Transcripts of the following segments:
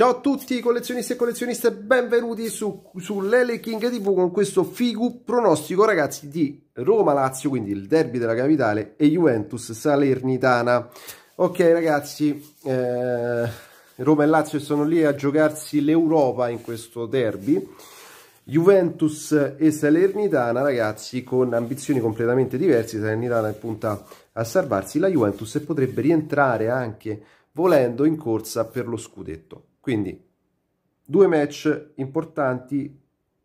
Ciao a tutti collezionisti e collezioniste, benvenuti su, su Lele King TV con questo figu pronostico ragazzi di Roma-Lazio, quindi il derby della capitale e Juventus-Salernitana. Ok ragazzi, eh, Roma e Lazio sono lì a giocarsi l'Europa in questo derby. Juventus e Salernitana ragazzi con ambizioni completamente diverse, Salernitana punta a salvarsi, la Juventus potrebbe rientrare anche volendo in corsa per lo scudetto. Quindi due match importanti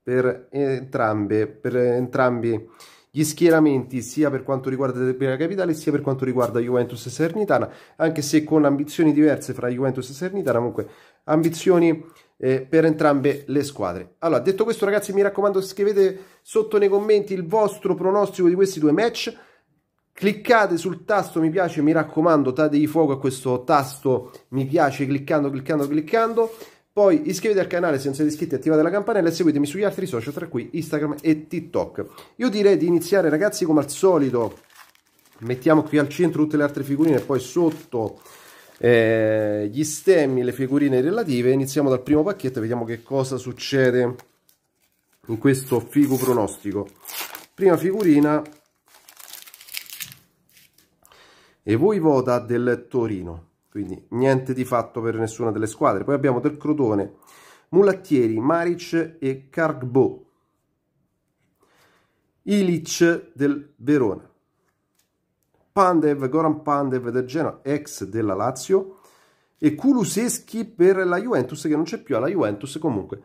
per, entrambe, per entrambi gli schieramenti sia per quanto riguarda Ternana Capitale sia per quanto riguarda Juventus e Sernitana anche se con ambizioni diverse fra Juventus e Sernitana comunque ambizioni eh, per entrambe le squadre allora detto questo ragazzi mi raccomando scrivete sotto nei commenti il vostro pronostico di questi due match cliccate sul tasto mi piace mi raccomando dategli fuoco a questo tasto mi piace cliccando cliccando cliccando poi iscrivetevi al canale se non siete iscritti attivate la campanella e seguitemi sugli altri social tra cui Instagram e TikTok io direi di iniziare ragazzi come al solito mettiamo qui al centro tutte le altre figurine e poi sotto eh, gli stemmi le figurine relative iniziamo dal primo pacchetto e vediamo che cosa succede in questo figo pronostico prima figurina e Voivoda del Torino. Quindi niente di fatto per nessuna delle squadre. Poi abbiamo del Crotone, Mulattieri, Maric e Cargbo. Ilic del Verona. Pandev, Goran Pandev del Genoa, ex della Lazio, e Kuluseschi per la Juventus, che non c'è più alla Juventus comunque.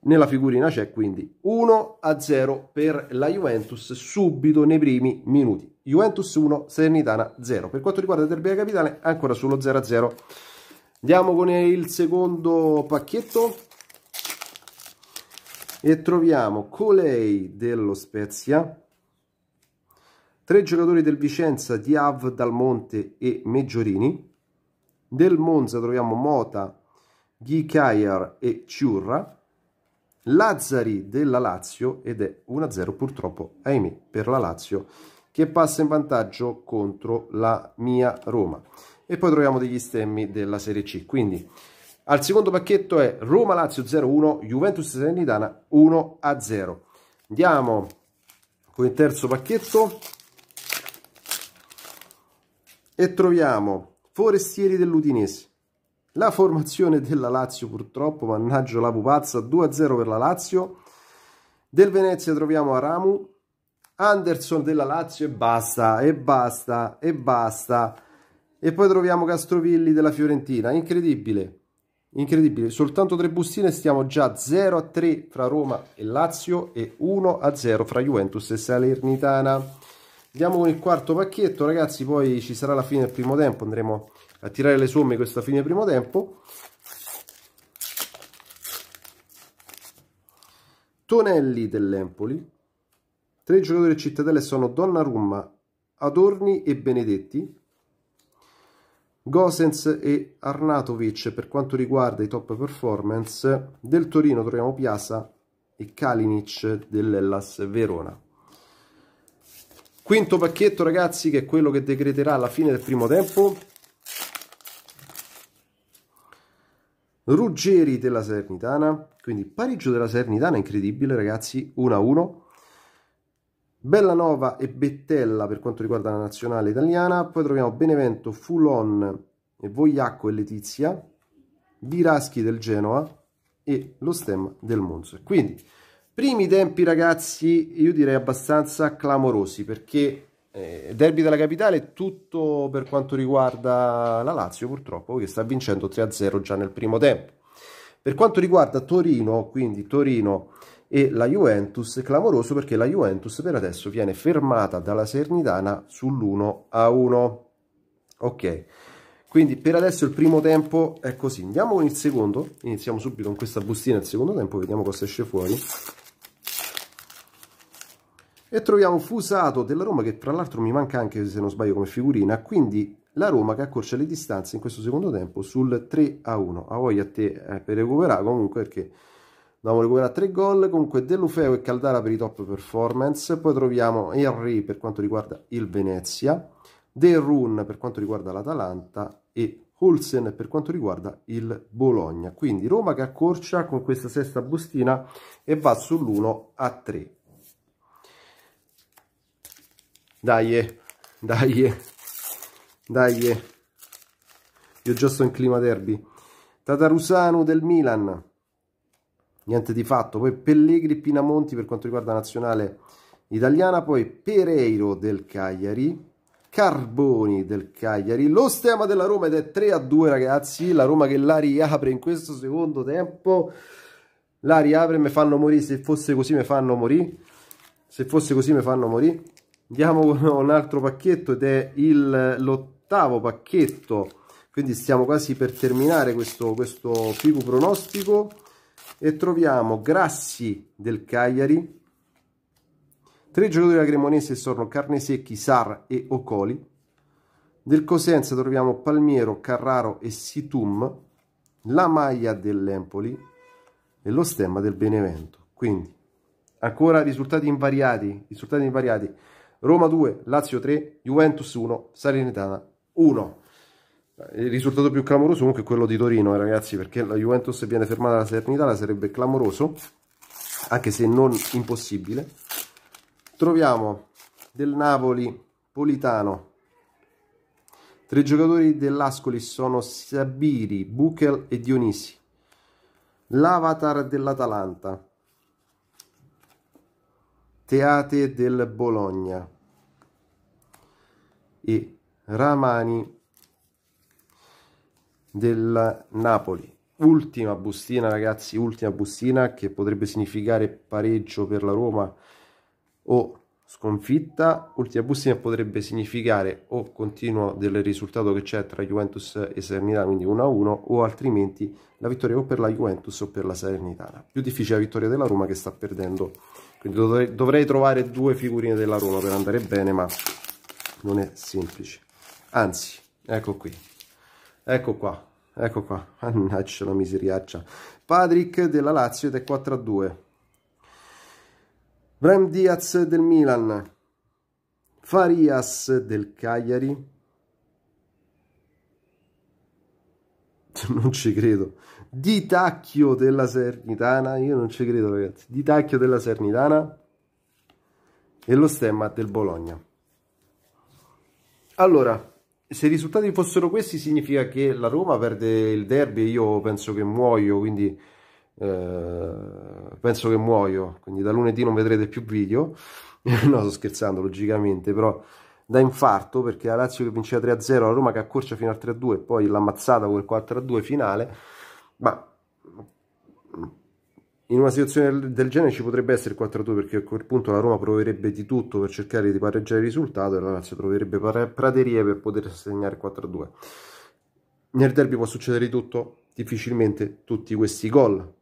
Nella figurina c'è quindi 1 a 0 per la Juventus subito nei primi minuti. Juventus 1, Serenitana 0. Per quanto riguarda il derby capitale, ancora sullo 0 a 0. Andiamo con il secondo pacchetto e troviamo Colei dello Spezia, tre giocatori del Vicenza, Diav, Dalmonte e Meggiorini, del Monza troviamo Mota, Ghikaiar e Ciurra, Lazzari della Lazio ed è 1-0 purtroppo, ahimè, per la Lazio che passa in vantaggio contro la mia Roma. E poi troviamo degli stemmi della Serie C, quindi al secondo pacchetto è Roma-Lazio 0-1, Juventus Salernitana 1-0. Andiamo con il terzo pacchetto e troviamo Forestieri dell'Udinese, la formazione della Lazio purtroppo, mannaggia la pupazza, 2-0 per la Lazio. Del Venezia troviamo Aramu, Anderson della Lazio e basta, e basta, e basta. E poi troviamo Castrovilli della Fiorentina, incredibile, incredibile. Soltanto tre bustine stiamo già 0-3 fra Roma e Lazio e 1-0 fra Juventus e Salernitana. Andiamo con il quarto pacchetto, ragazzi, poi ci sarà la fine del primo tempo, andremo a tirare le somme questa fine primo tempo. Tonelli dell'Empoli, tre giocatori del Cittadella sono Donnarumma, Adorni e Benedetti, Gosens e Arnatovic per quanto riguarda i top performance, del Torino troviamo Piazza e Kalinic dell'Ellas Verona. Quinto pacchetto ragazzi che è quello che decreterà la fine del primo tempo, Ruggeri della Salernitana, quindi pareggio della Salernitana, incredibile ragazzi, 1-1. Bellanova e Bettella per quanto riguarda la nazionale italiana, poi troviamo Benevento, Fulon, e Vogliacco e Letizia, Viraschi del Genoa e lo stemma del Monza. Quindi, primi tempi ragazzi, io direi abbastanza clamorosi perché eh, derby della capitale, tutto per quanto riguarda la Lazio purtroppo che sta vincendo 3-0 già nel primo tempo. Per quanto riguarda Torino, quindi Torino e la Juventus, è clamoroso perché la Juventus per adesso viene fermata dalla Sernitana sull'1-1. Ok, quindi per adesso il primo tempo è così. Andiamo con il secondo, iniziamo subito con questa bustina il secondo tempo, vediamo cosa esce fuori. E troviamo Fusato della Roma, che tra l'altro mi manca anche, se non sbaglio, come figurina, quindi la Roma che accorcia le distanze in questo secondo tempo sul 3 a 1. A voglia a te eh, per recuperare comunque perché dobbiamo recuperare tre gol. Comunque Dell'Ufeo e Caldara per i top performance. Poi troviamo Henry per quanto riguarda il Venezia, De Run per quanto riguarda l'Atalanta e Olsen per quanto riguarda il Bologna. Quindi Roma che accorcia con questa sesta bustina e va sull'1 a 3. Dai, eh. dai, eh. dai. Eh. Io già sto in clima derby. Tatarusano del Milan. Niente di fatto. Poi Pellegri Pinamonti per quanto riguarda nazionale italiana. Poi Pereiro del Cagliari. Carboni del Cagliari. Lo stemma della Roma ed è 3 a 2 ragazzi. La Roma che la riapre in questo secondo tempo. La riapre, mi fanno morire. Se fosse così mi fanno morire. Se fosse così mi fanno morire. Andiamo con un altro pacchetto ed è l'ottavo pacchetto, quindi stiamo quasi per terminare questo, questo fico pronostico e troviamo Grassi del Cagliari, tre giocatori della Cremonese sono Carnesecchi, Sar e Ocoli, del Cosenza troviamo Palmiero, Carraro e Situm, la maglia dell'Empoli e lo stemma del Benevento. Quindi ancora risultati invariati, risultati invariati. Roma 2, Lazio 3, Juventus 1, Salernitana 1. Eh, il risultato più clamoroso comunque è quello di Torino, eh, ragazzi, perché la Juventus viene fermata dalla Salernitana, sarebbe clamoroso, anche se non impossibile. Troviamo del Napoli, Politano, Tre giocatori dell'Ascoli sono Sabiri, Buchel e Dionisi. L'avatar dell'Atalanta, Teate del Bologna e Ramani del Napoli. Ultima bustina ragazzi, ultima bustina che potrebbe significare pareggio per la Roma o sconfitta. Ultima bustina potrebbe significare o continuo del risultato che c'è tra Juventus e Salernitana, quindi 1-1, o altrimenti la vittoria o per la Juventus o per la Salernitana. Più difficile la vittoria della Roma che sta perdendo quindi dovrei, trovare due figurine della Roma per andare bene ma non è semplice anzi ecco qui ecco qua ecco qua mannaggia la miseriaccia Patrick della Lazio ed è 4 a 2 Bram Diaz del Milan Farias del Cagliari non ci credo di tacchio della Sernitana, io non ci credo ragazzi, Di tacchio della Sernitana e lo stemma del Bologna. Allora, se i risultati fossero questi significa che la Roma perde il derby io penso che muoio, quindi eh, penso che muoio, quindi da lunedì non vedrete più video, no sto scherzando logicamente, però da infarto perché la Lazio che vinceva 3-0, la Roma che accorcia fino al 3-2 e poi l'ammazzata col 4-2 finale, ma in una situazione del genere ci potrebbe essere il 4-2 perché a quel punto la Roma proverebbe di tutto per cercare di pareggiare il risultato e la Lazio troverebbe praterie per poter segnare 4-2 nel derby può succedere di tutto difficilmente tutti questi gol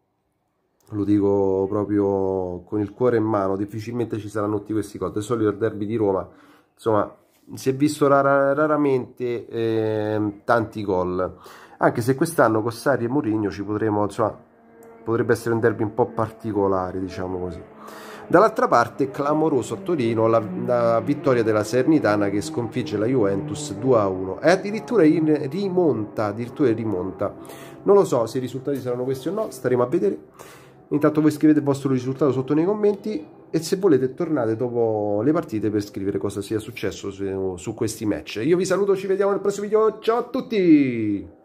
lo dico proprio con il cuore in mano difficilmente ci saranno tutti questi gol del solito il derby di Roma insomma si è visto rar raramente eh, tanti gol anche se quest'anno con Sarri e Mourinho ci potremo, insomma, potrebbe essere un derby un po' particolare, diciamo così. Dall'altra parte, clamoroso a Torino la, la vittoria della Sernitana che sconfigge la Juventus 2-1 e addirittura in, rimonta, addirittura rimonta. Non lo so se i risultati saranno questi o no, staremo a vedere. Intanto voi scrivete il vostro risultato sotto nei commenti e se volete tornate dopo le partite per scrivere cosa sia successo su, su questi match. Io vi saluto, ci vediamo nel prossimo video, ciao a tutti!